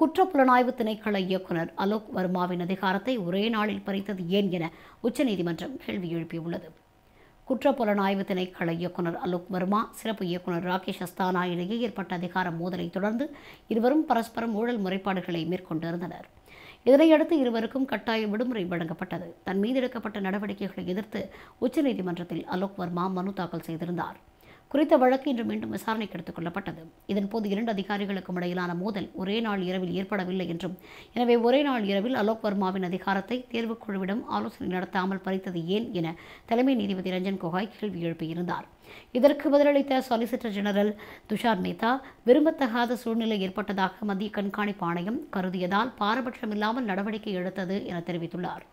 குற்றப்புலனாய்வு திணைக்கள இயக்குனர் அலோக் வர்மாவின் அதிகாரத்தை ஒரே நாளில் பறித்தது ஏன் என உச்சநீதிமன்றம் கேள்வி எழுப்பியுள்ளது குற்றப்புலனாய்வு திணைக்கள இயக்குனர் அலோக் வர்மா சிறப்பு இயக்குனர் ராகேஷ் அஸ்தானா இடையே ஏற்பட்ட அதிகார மோதலை தொடர்ந்து இருவரும் பரஸ்பரம் ஊழல் முறைப்பாடுகளை மேற்கொண்டிருந்தனர் இதனையடுத்து இருவருக்கும் கட்டாய விடுமுறை வழங்கப்பட்டது தன் மீது எடுக்கப்பட்ட நடவடிக்கைகளை எதிர்த்து உச்சநீதிமன்றத்தில் அலோக் வர்மா மனு தாக்கல் செய்திருந்தார் குறித்த வழக்கு இன்று மீண்டும் விசாரணைக்கு எடுத்துக் கொள்ளப்பட்டது இதன்போது இரண்டு அதிகாரிகளுக்கும் இடையிலான மோதல் ஒரே நாள் இரவில் ஏற்படவில்லை என்றும் எனவே ஒரே நாள் இரவில் அலோக் வர்மாவின் அதிகாரத்தை தேர்வுக்குழுவிடம் ஆலோசனை நடத்தாமல் பறித்தது ஏன் என தலைமை நீதிபதி ரஞ்சன் கோகாய் கேள்வி எழுப்பியிருந்தார் இதற்கு பதிலளித்த சொலிசிட்டர் ஜெனரல் துஷார் மேத்தா விரும்பத்தகாத சூழ்நிலை ஏற்பட்டதாக மத்திய கண்காணிப்பு ஆணையம் கருதியதால் பாரபட்சமில்லாமல் நடவடிக்கை எடுத்தது என தெரிவித்துள்ளார்